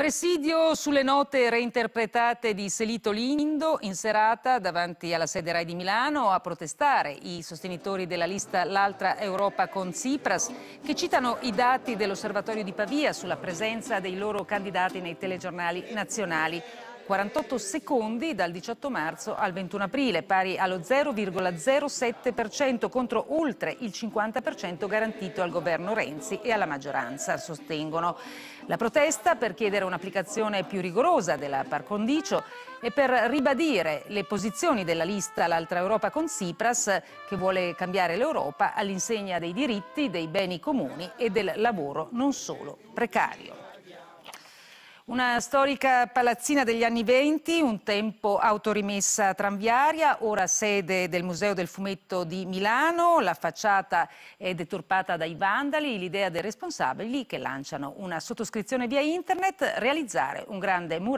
Presidio sulle note reinterpretate di Selito Lindo in serata davanti alla sede RAI di Milano a protestare i sostenitori della lista L'altra Europa con Tsipras che citano i dati dell'osservatorio di Pavia sulla presenza dei loro candidati nei telegiornali nazionali. 48 secondi dal 18 marzo al 21 aprile, pari allo 0,07% contro oltre il 50% garantito al governo Renzi e alla maggioranza, sostengono. La protesta per chiedere un'applicazione più rigorosa della par condicio e per ribadire le posizioni della lista L'altra Europa con Tsipras che vuole cambiare l'Europa all'insegna dei diritti, dei beni comuni e del lavoro non solo precario. Una storica palazzina degli anni venti, un tempo autorimessa tranviaria, ora sede del Museo del Fumetto di Milano. La facciata è deturpata dai vandali, l'idea dei responsabili che lanciano una sottoscrizione via internet, realizzare un grande murale.